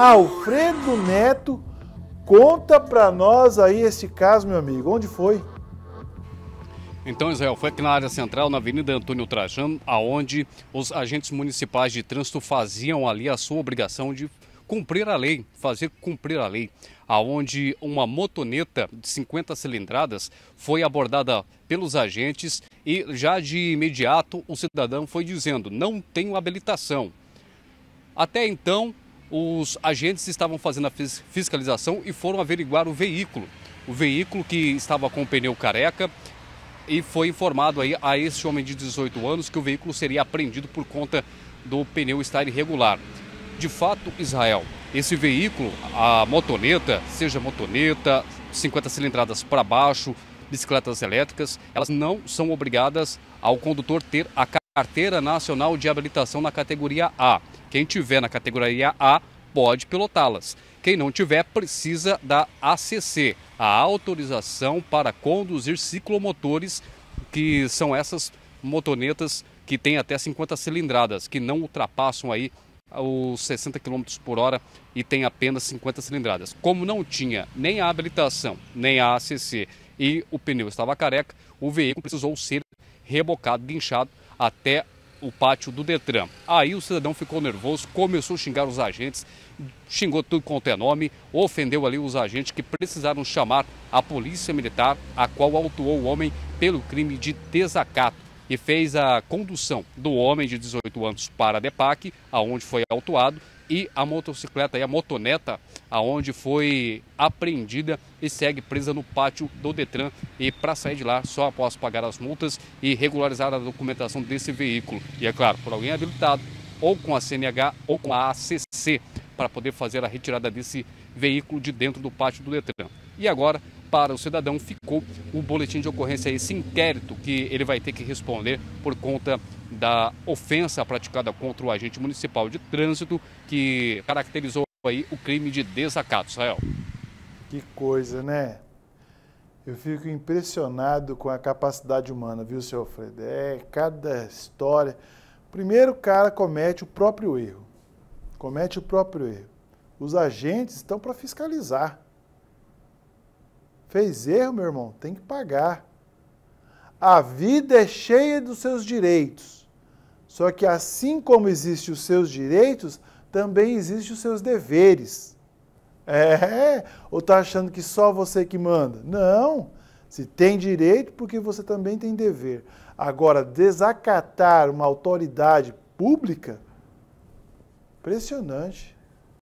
Alfredo Neto, conta para nós aí esse caso, meu amigo. Onde foi? Então, Israel, foi aqui na área central, na Avenida Antônio Trajano, aonde os agentes municipais de trânsito faziam ali a sua obrigação de cumprir a lei, fazer cumprir a lei, aonde uma motoneta de 50 cilindradas foi abordada pelos agentes e já de imediato o cidadão foi dizendo: "Não tenho habilitação". Até então, os agentes estavam fazendo a fiscalização e foram averiguar o veículo. O veículo que estava com o pneu careca e foi informado aí a esse homem de 18 anos que o veículo seria apreendido por conta do pneu estar irregular. De fato, Israel, esse veículo, a motoneta, seja motoneta, 50 cilindradas para baixo, bicicletas elétricas, elas não são obrigadas ao condutor ter a carteira nacional de habilitação na categoria A. Quem tiver na categoria A pode pilotá-las. Quem não tiver precisa da ACC, a autorização para conduzir ciclomotores, que são essas motonetas que têm até 50 cilindradas, que não ultrapassam aí os 60 km por hora e tem apenas 50 cilindradas. Como não tinha nem a habilitação, nem a ACC e o pneu estava careca, o veículo precisou ser rebocado, guinchado até o pátio do Detran. Aí o cidadão ficou nervoso, começou a xingar os agentes, xingou tudo quanto é nome, ofendeu ali os agentes que precisaram chamar a polícia militar, a qual autuou o homem pelo crime de desacato e fez a condução do homem de 18 anos para a DEPAC, aonde foi autuado, e a motocicleta e a motoneta aonde foi apreendida e segue presa no pátio do Detran. E para sair de lá, só após pagar as multas e regularizar a documentação desse veículo. E é claro, por alguém habilitado, ou com a CNH ou com a ACC, para poder fazer a retirada desse veículo de dentro do pátio do Detran. E agora, para o cidadão, ficou o boletim de ocorrência, esse inquérito que ele vai ter que responder por conta da ofensa praticada contra o agente municipal de trânsito que caracterizou aí o crime de desacato, Israel. Que coisa, né? Eu fico impressionado com a capacidade humana, viu, seu Alfredo? É cada história. Primeiro, o cara comete o próprio erro. Comete o próprio erro. Os agentes estão para fiscalizar. Fez erro, meu irmão, tem que pagar. A vida é cheia dos seus direitos. Só que assim como existem os seus direitos, também existem os seus deveres. É, ou está achando que só você que manda? Não. Se tem direito, porque você também tem dever. Agora, desacatar uma autoridade pública, impressionante.